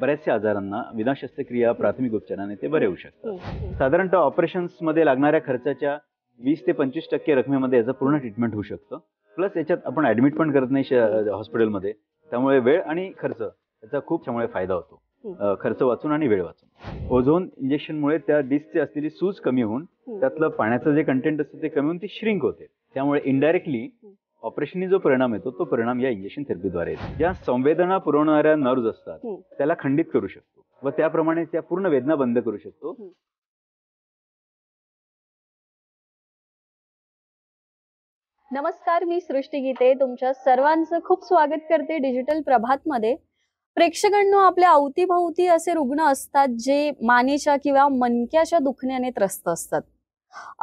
बऱ्याचशा आजारांना विनाशस्त्रक्रिया प्राथमिक उपचाराने ते बरे होऊ शकतात हो, हो. साधारणतः ऑपरेशन्समध्ये लागणाऱ्या खर्चाच्या वीस ते पंचवीस टक्के रकमेमध्ये याचं पूर्ण ट्रीटमेंट होऊ शकतं प्लस याच्यात आपण ऍडमिट पण करत नाही हॉस्पिटलमध्ये त्यामुळे वेळ आणि खर्च याचा खूप त्यामुळे फायदा होतो खर्च वाचून आणि वेळ वाचून ओझोन इंजेक्शनमुळे त्या डिस्कची असलेली सूज कमी होऊन त्यातलं पाण्याचं जे कंटेंट असतं ते कमी होऊन ती श्रिंक होते त्यामुळे इनडायरेक्टली ऑपरेशन जो परिणाम येतो तो परिणाम या इंजेक्शन थेरपीद्वारे येतो ज्या संवेदना पुरवणाऱ्या नर्व्ह असतात त्याला खंडित करू शकतो व त्याप्रमाणे त्या पूर्ण वेदना बंद करू शकतो नमस्कार मी सृष्टी गीते तुमच्या सर्वांचं खूप स्वागत करते डिजिटल प्रभात मध्ये प्रेक्षकांनो आपल्या अवतीभोवती असे रुग्ण असतात जे मानेच्या किंवा मनक्याच्या दुखण्याने त्रस्त असतात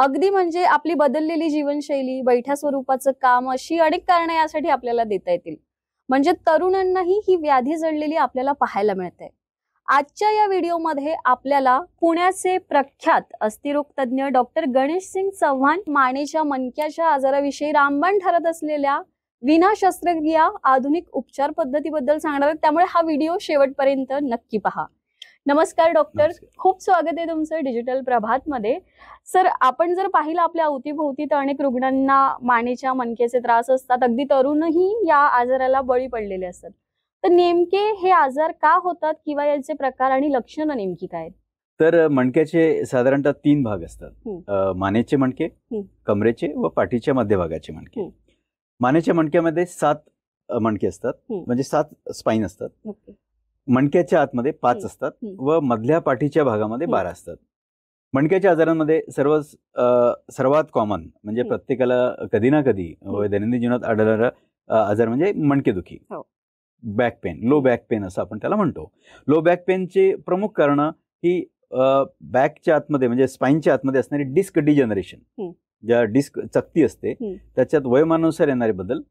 अगदी म्हणजे आपली बदललेली जीवनशैली बैठ्या स्वरूपाचं काम अशी अनेक कारणं यासाठी आपल्याला देता येतील म्हणजे तरुणांनाही ही व्याधी जडलेली आपल्याला पाहायला मिळते आजच्या या व्हिडिओमध्ये आपल्याला पुण्याचे प्रख्यात अस्थिरोग तज्ञ डॉक्टर गणेश सिंग चव्हाण मानेच्या मनक्याच्या आजाराविषयी रामबाण ठरत असलेल्या विना शस्त्रक्रिया आधुनिक उपचार पद्धतीबद्दल सांगणार आहेत त्यामुळे हा व्हिडिओ शेवटपर्यंत नक्की पहा नमस्कार डॉक्टर खूप स्वागत आहे तुमचं डिजिटल प्रभात मध्ये सर आपण जर पाहिलं आपल्या अवतीभोवती तर अनेक रुग्णांना मानेच्या मनकेचे त्रास असतात अगदी तरुणही या आजाराला बळी पडलेले असतात तर नेमके हे आजार का होतात किंवा याचे प्रकार आणि लक्षणं नेमकी काय तर मणक्याचे साधारणतः तीन भाग असतात मानेचे मणके कमरेचे व पाठीच्या मध्यभागाचे मणके मानेच्या मणक्यामध्ये सात मणके असतात म्हणजे सात स्पाईन असतात मणक्याच्या आतमध्ये पाच असतात व मधल्या पाठीच्या भागामध्ये बारा असतात मणक्याच्या आजारांमध्ये सर्व सर्वात कॉमन म्हणजे प्रत्येकाला कधी ना कधी दैनंदिन जीवनात आढळणारा आजार म्हणजे मणकेदुखी हो. Back pain low back pain असं आपण त्याला म्हणतो लो बॅक पेनचे प्रमुख कारण ही बॅकच्या आतमध्ये म्हणजे स्पाईनच्या आतमध्ये असणारी डिस्क डिजनरेशन ज्या डिस्क चकती असते त्याच्यात वयमानुसार येणारे बदल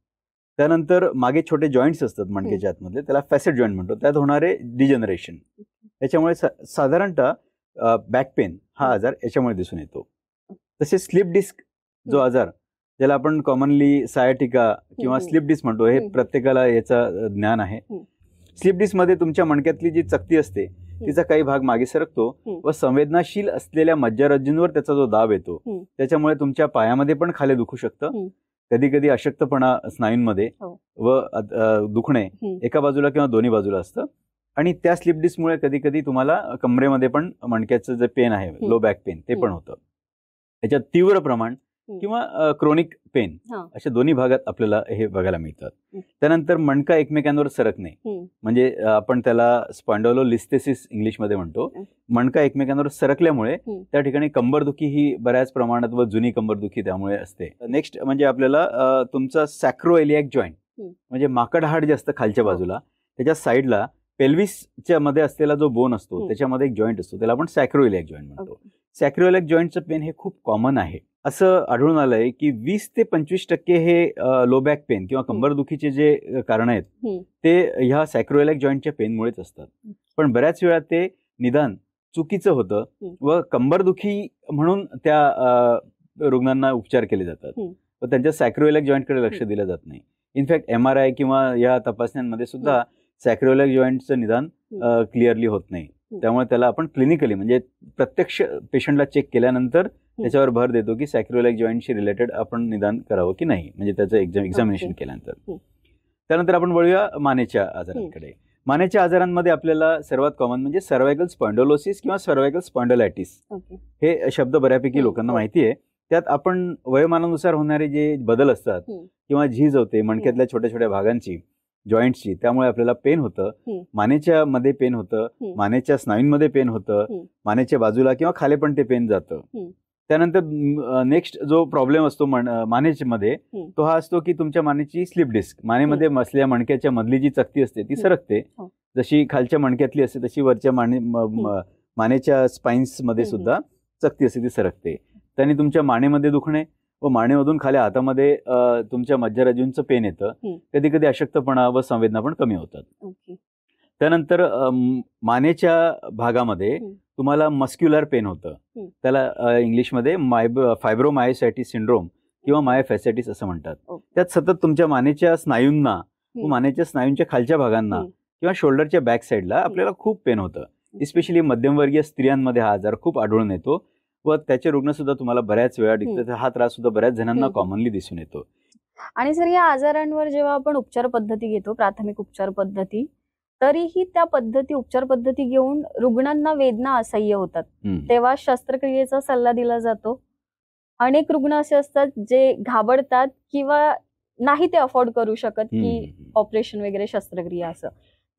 त्यानंतर मागे छोटे जॉईंट्स असतात मणक्याच्या आतमधले त्याला फॅसेट जॉईंट म्हणतो त्यात होणारे डिजनरेशन याच्यामुळे साधारणतः बॅक पेन हा आजार याच्यामुळे दिसून येतो तसेच स्लिप डिस्क जो आजार ज्याला आपण कॉमनली सायटिका किंवा स्लिप डिस्क म्हणतो हे प्रत्येकाला याचा ज्ञान आहे स्लिप डिस्कमध्ये तुमच्या मणक्यातली जी चकती असते तिचा काही भाग मागे सरकतो व संवेदनाशील असलेल्या मज्जारज्जूंवर त्याचा जो दाब येतो त्याच्यामुळे तुमच्या पायामध्ये पण खाली दुखू शकतं कधी कधी अशक्तपणा स्नायूंमध्ये हो. व दुखणे एका बाजूला किंवा दोन्ही बाजूला असतं आणि त्या स्लिप डिस्कमुळे कधी कधी तुम्हाला कमरेमध्ये पण मणक्याचं जे पेन आहे लो बॅक पेन ते पण होतं याच्यात तीव्र प्रमाण किंवा क्रोनिक पेन अशा दोन्ही भागात आपल्याला हे बघायला मिळतात त्यानंतर मणका एकमेकांवर सरकणे म्हणजे आपण त्याला स्पॉन्डोलो लिस्टेसिस इंग्लिशमध्ये म्हणतो मणका एकमेकांवर सरकल्यामुळे त्या ठिकाणी कंबरदुखी ही बऱ्याच प्रमाणात व जुनी कंबरदुखी त्यामुळे असते नेक्स्ट म्हणजे आपल्याला तुमचा सॅक्रो एलियाक जॉईंट म्हणजे माकड हाड जे असतं खालच्या हो. बाजूला त्याच्या साईडला पेल्विसच्या मध्ये असलेला जो बोन असतो त्याच्यामध्ये एक जॉईंट असतो त्याला आपण सॅक्रोइलियक जॉईंट म्हणतो सॅक्रोइलियक जॉईंटचं पेन हे खूप कॉमन आहे असं आढळून आलंय की वीस ते पंचवीस टक्के हे लो बॅक पेन किंवा कंबरदुखीचे जे कारण आहेत ते ह्या सायक्रोएलॅक जॉईंटच्या पेनमुळेच असतात पण बऱ्याच वेळा ते निदान चुकीचं होतं व कंबरदुखी म्हणून त्या रुग्णांना उपचार केले जातात व त्यांच्या सायक्रोएलॅक जॉईंटकडे लक्ष दिलं जात नाही इनफॅक्ट एम आर आय किंवा या तपासण्यांमध्ये सुद्धा सायक्रोएलॅक जॉईंटचं निदान क्लिअरली होत नाही हो. त्यामुळे त्याला आपण क्लिनिकली म्हणजे प्रत्यक्ष पेशंटला चेक केल्यानंतर हो. त्याच्यावर भर देतो की सॅक्रोलॅक जॉईंटशी रिलेटेड आपण निदान करावं की नाही म्हणजे त्याचं एक्झाम एक्झामिनेशन केल्यानंतर हो. त्यानंतर आपण वळूया मानेच्या आजारांकडे मानेच्या आजारांमध्ये आपल्याला सर्वात कॉमन म्हणजे सर्वायकल स्पॉन्डोलोसिस किंवा सर्वायकल स्पॉन्डोलायटिस हे शब्द बऱ्यापैकी लोकांना माहिती आहे त्यात आपण वयोमानानुसार होणारे जे बदल असतात किंवा झीज होते मणक्यातल्या छोट्या छोट्या भागांची जॉईंटची त्यामुळे आपल्याला पेन होतं मानेच्या मध्ये पेन होतं मानेच्या स्नायूंमध्ये पेन होतं मानेच्या बाजूला किंवा खाली पण ते पेन जातं त्यानंतर नेक्स्ट जो प्रॉब्लेम असतो मानेमध्ये तो हा असतो की तुमच्या मानेची स्लिप डिस्क मानेमध्ये असलेल्या मणक्याच्या मधली जी चकती असते ती सरकते हो. जशी खालच्या मणक्यातली असते तशी वरच्या माने मानेच्या स्पाइन्समध्ये सुद्धा चकती असते ती सरकते त्याने तुमच्या मानेमध्ये दुखणे व मानेमधून खाल्या हातामध्ये तुमच्या मध्यराजींचं पेन येतं कधी कधी अशक्तपणा व संवेदना पण कमी होतात त्यानंतर मानेच्या भागामध्ये तुम्हाला मस्क्युलर पेन होतं त्याला इंग्लिशमध्ये माय फायब्रोमायोसायटिस सिंड्रोम किंवा मायोफॅसायटिस असं म्हणतात त्यात सतत तुमच्या मानेच्या स्नायूंना मानेच्या स्नायूंच्या खालच्या भागांना किंवा शोल्डरच्या बॅक साईडला आपल्याला खूप पेन होतं इस्पेशली मध्यमवर्गीय स्त्रियांमध्ये हा आजार खूप आढळून येतो व त्याचे रुग्ण सुद्धा तुम्हाला बऱ्याच वेळा दिसतात हा त्रास सुद्धा बऱ्याच जणांना कॉमनली दिसून येतो आणि सर या आजारांवर जेव्हा आपण उपचार पद्धती घेतो प्राथमिक उपचार पद्धती तरीही त्या पद्धती उपचार पद्धती घेऊन रुग्णांना वेदना असह्य होतात तेव्हा शस्त्रक्रियेचा सल्ला दिला जातो अनेक रुग्ण असे असतात जे घाबरतात किंवा नाही ते अफोर्ड करू शकत की ऑपरेशन वगैरे शस्त्रक्रिया असं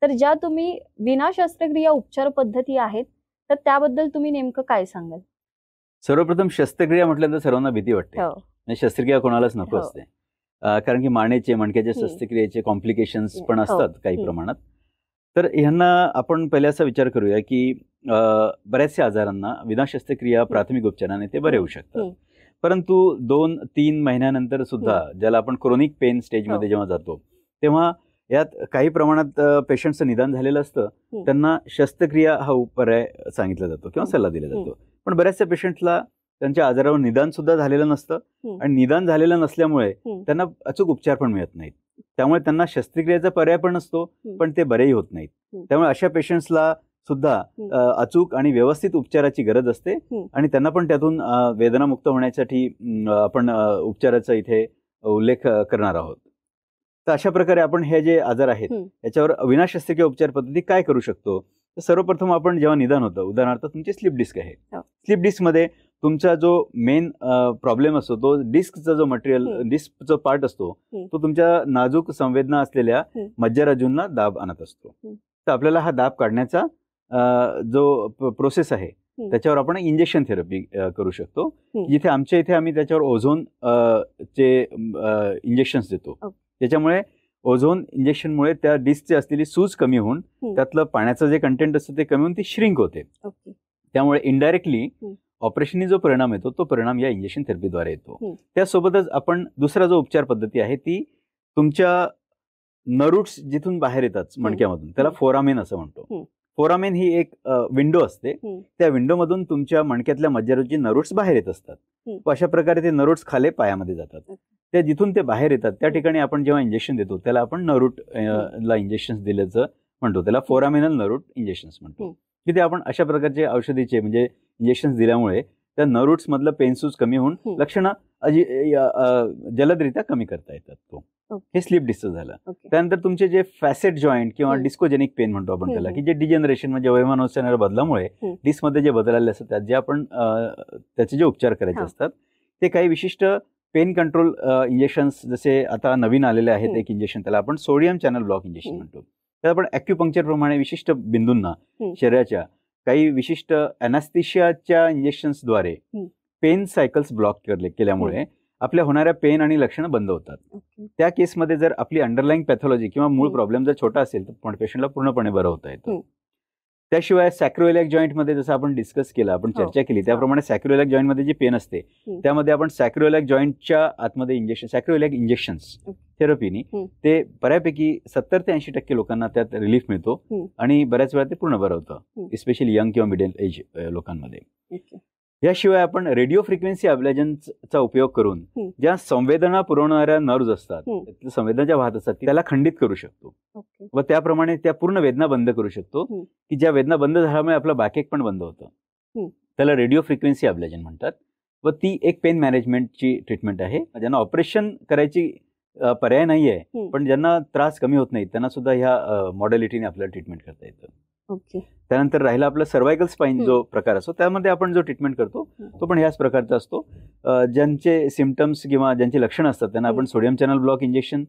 तर ज्या तुम्ही विना शस्त्रक्रिया उपचार पद्धती आहेत तर त्याबद्दल तुम्ही नेमकं काय सांगाल सर्वप्रथम शस्त्रक्रिया म्हटल्यानंतर सर्वांना भीती वाटते हो. म्हणजे शस्त्रक्रिया कोणालाच नको हो. असते कारण की मानेचे मणक्याचे शस्त्रक्रियेचे कॉम्प्लिकेशन्स पण हो. असतात काही प्रमाणात तर ह्यांना आपण पहिले असा विचार करूया की बऱ्याचशा आजारांना विना शस्त्रक्रिया प्राथमिक उपचाराने ते बरे होऊ शकतात परंतु दोन तीन महिन्यानंतर सुद्धा ज्याला आपण क्रोनिक पेन स्टेजमध्ये जेव्हा जातो तेव्हा यात काही प्रमाणात पेशंटचं निदान झालेलं असतं त्यांना शस्त्रक्रिया हा पर्याय सांगितला जातो किंवा सल्ला दिला जातो पण बऱ्याचशा पेशंटला त्यांच्या आजारावर निदान सुद्धा झालेलं नसतं आणि निदान झालेलं नसल्यामुळे त्यांना अचूक उपचार पण मिळत नाहीत त्यामुळे त्यांना शस्त्रक्रियेचा पर्याय पण असतो पण ते बरेही होत नाहीत त्यामुळे अशा पेशंट्सला सुद्धा अचूक आणि व्यवस्थित उपचाराची गरज असते आणि त्यांना पण त्यातून वेदनामुक्त होण्यासाठी आपण उपचाराचा इथे उल्लेख करणार आहोत तर अशा प्रकारे आपण हे जे आजार आहेत याच्यावर अविनाश उपचार पद्धती काय करू शकतो तर सर्वप्रथम आपण जेव्हा निदान होतं उदाहरणार्थ तुमची स्लिप डिस्क आहे हो. स्लिप डिस्क मध्ये तुमचा जो मेन प्रॉब्लेम असतो तो डिस्कचा जो मटेरियल डिस्कचा पार्ट असतो तो तुमच्या नाजूक संवेदना असलेल्या मज्जाराजूंना दाब आणत असतो तर आपल्याला हा दाब काढण्याचा जो प्रोसेस आहे त्याच्यावर आपण इंजेक्शन थेरपी करू शकतो जिथे आमच्या इथे आम्ही त्याच्यावर ओझोन चे इंजेक्शन देतो हो. त्याच्यामुळे ओझोन इंजेक्शनमुळे त्या डिस्कची असलेली सूज कमी होऊन त्यातलं पाण्याचं जे कंटेंट असतं ते कमी होऊन ती श्रिंक होते त्यामुळे इनडायरेक्टली ऑपरेशनने जो परिणाम येतो तो परिणाम या इंजेक्शन थेरपीद्वारे येतो त्यासोबतच आपण दुसरा जो उपचार पद्धती आहे ती तुमच्या नरोट्स जिथून बाहेर येतात मणक्यामधून त्याला फोरामेन असं म्हणतो फोरामेन ही एक विंडो असते त्या विंडो मधून तुमच्या मणक्यातल्या मज्जारोजी नरुट्स बाहेर येत असतात अशा प्रकारे ते नरुट्स खाले पायामध्ये जातात त्या जिथून ते बाहेर येतात त्या ठिकाणी आपण जेव्हा इंजेक्शन देतो त्याला आपण नरूट हो. ला इंजेक्शन दिल्याचं म्हणतो त्याला फोरामिनल नरूट इंजेक्शन म्हणतो हो. की ते आपण अशा प्रकारचे औषधीचे म्हणजे इंजेक्शन दिल्यामुळे त्या नरूट्स मधलं पेन्सूज कमी होऊन हो. लक्षणं जलदरित्या कमी करता येतात तो हे स्लीप डिस्टर्ब झालं त्यानंतर तुमचे जे फॅसेट जॉईंट किंवा डिस्कोजेनिक पेन म्हणतो आपण त्याला की जे डिजनरेशन म्हणजे वयमान बदलामुळे डिस्कमध्ये जे बदलले असतात जे आपण त्याचे जे उपचार करायचे असतात ते काही विशिष्ट पेन कंट्रोल इंजेक्शन जसे आता नवीन आलेले आहेत एक इंजेक्शन त्याला आपण सोडियम चॅनल ब्लॉक इंजेक्शन म्हणतो त्यात आपण पंक्चर प्रमाणे विशिष्ट बिंदूंना शरीराच्या काही विशिष्ट अनास्थिशियाच्या इंजेक्शन्सद्वारे पेन सायकल्स ब्लॉक केले केल्यामुळे आपल्या होणाऱ्या पेन आणि लक्षणं बंद होतात त्या केसमध्ये जर आपली अंडरलाईंग पॅथॉलॉजी किंवा मूळ प्रॉब्लेम जर छोटा असेल तर पेशंटला पूर्णपणे बरं होता येतं त्याशिवाय सॅक्रोएलॅक मध्ये जसं आपण डिस्कस केलं आपण हो. चर्चा केली त्याप्रमाणे सॅक्रोएलॅक मध्ये जी पेन असते त्यामध्ये आपण सॅक्रोएलॅक जॉईंटच्या आतमध्ये इंजेक्शन सॅक्रोएलॅक इंजेक्शन थेरपीनी ते बऱ्यापैकी सत्तर ते ऐंशी टक्के लोकांना त्यात रिलीफ मिळतो आणि बऱ्याच वेळा ते पूर्ण बरं होतं स्पेशली यंग किंवा मिडल एज लोकांमध्ये याशिवाय आपण रेडिओ फ्रिक्वेन्सी अब्लेजनचा उपयोग करून ज्या संवेदना पुरवणाऱ्या नर्व्ह असतात संवेदना ज्या वाहत असतात त्याला खंडित करू शकतो व त्याप्रमाणे त्या पूर्ण वेदना बंद करू शकतो की ज्या वेदना बंद झाल्यामुळे आपलं बाकेक पण बंद होतं त्याला रेडिओ फ्रिक्वेन्सी अब्लेजन म्हणतात व ती एक पेन मॅनेजमेंटची ट्रीटमेंट आहे ज्यांना ऑपरेशन करायची पर्याय नाही पण ज्यांना त्रास कमी होत नाही त्यांना सुद्धा ह्या मॉडेलिटीने आपल्याला ट्रीटमेंट करता येतं त्यानंतर राहिला आपला सर्वायकल स्पाइन जो प्रकार असतो त्यामध्ये आपण जो ट्रीटमेंट करतो तो पण ह्याच प्रकारचा असतो ज्यांचे सिमटम्स किंवा ज्यांची लक्षणं असतात त्यांना आपण sodium channel block injection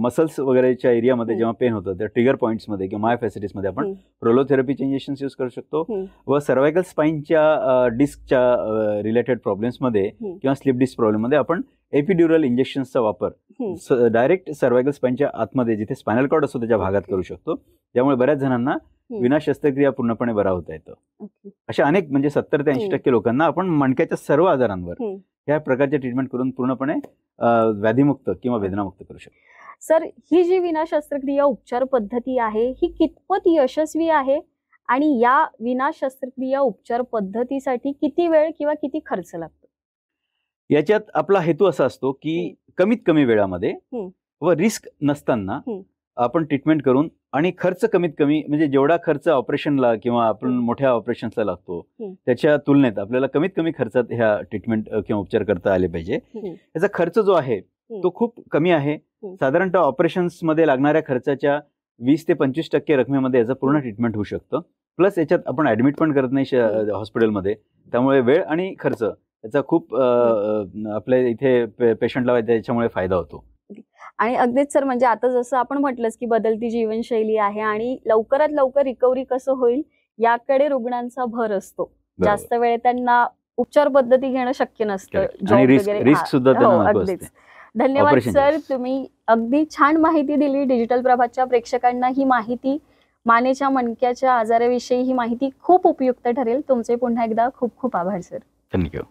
muscles वगैरेच्या एरियामध्ये जेव्हा पेन होतं त्या ट्रिगर पॉईंट्समध्ये किंवा माय फॅसिलिटीजमध्ये आपण प्रोलोथेरपीचे इंजेक्शन यूज करू शकतो व सर्वायकल स्पाइनच्या डिस्कच्या रिलेटेड प्रॉब्लेम्समध्ये किंवा स्लिप डिस्क प्रॉब्लेममध्ये आपण एपिड्युरल इंजेक्शन्सचा वापर डायरेक्ट सर्वायकल स्पाईनच्या आतमध्ये जिथे स्पायनल कॉर्ड असतो त्याच्या भागात करू शकतो त्यामुळे बऱ्याच जणांना विना शस्त्रक्रिया पूर्णपणे बरा होता येतो अशा अनेक म्हणजे सत्तर ते ऐंशी टक्के लोकांना आपण मणक्याच्या सर्व आजारांवर या प्रकारचे ट्रीटमेंट करून पूर्णपणे व्याधीमुक्त किंवा वेदनामुक्त करू शकतो सर ही जी विना शस्त्रक्रिया उपचार पद्धती आहे ही कितपत यशस्वी आहे आणि या विना शस्त्रक्रिया उपचार पद्धतीसाठी किती वेळ किंवा किती खर्च लागतो याच्यात आपला हेतू असा असतो की कमीत कमी वेळामध्ये व रिस्क नसताना आपण ट्रीटमेंट करून आणि खर्च कमीत कमी म्हणजे जेवढा खर्च ऑपरेशनला किंवा आपण मोठ्या ऑपरेशनला लागतो त्याच्या तुलनेत आपल्याला कमीत कमी खर्चात ह्या ट्रीटमेंट किंवा उपचार करता आले पाहिजे याचा खर्च जो आहे तो खूप कमी आहे साधारणतः मध्ये लागणाऱ्या खर्चाच्या वीस ते पंचवीस टक्के रकमेमध्ये याचं पूर्ण ट्रीटमेंट होऊ शकतं प्लस याच्यात आपण ऍडमिट पण करत नाही हॉस्पिटलमध्ये त्यामुळे वेळ आणि खर्च याचा खूप आपल्या इथे पेशंटला त्याच्यामुळे फायदा होतो आणि अगदीच सर म्हणजे आता जसं आपण म्हटलंच की बदलती जीवनशैली आहे आणि लवकरात लवकर रिकव्हरी कसं होईल याकडे रुग्णांचा भर असतो जास्त वेळ त्यांना उपचार पद्धती घेणं शक्य नसतं हो, धन्यवाद सर तुम्ही अगदी छान माहिती दिली डिजिटल प्रभातच्या प्रेक्षकांना ही माहिती मानेच्या मणक्याच्या आजाराविषयी ही माहिती खूप उपयुक्त ठरेल तुमचे पुन्हा एकदा खूप खूप आभार सर थँक्यू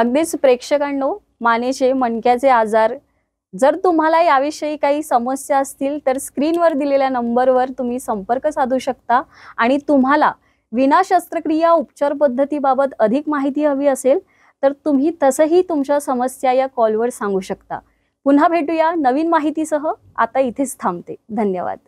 अगदीच प्रेक्षकांनो मानेचे मणक्याचे आजार जर तुम्हाला याविषयी काही समस्या असतील तर स्क्रीनवर दिलेल्या नंबरवर तुम्ही संपर्क साधू शकता आणि तुम्हाला विना शस्त्रक्रिया उपचार पद्धतीबाबत अधिक माहिती हवी असेल तर तुम्ही तसंही तुमच्या समस्या या कॉलवर सांगू शकता पुन्हा भेटूया नवीन माहितीसह आता इथेच थांबते धन्यवाद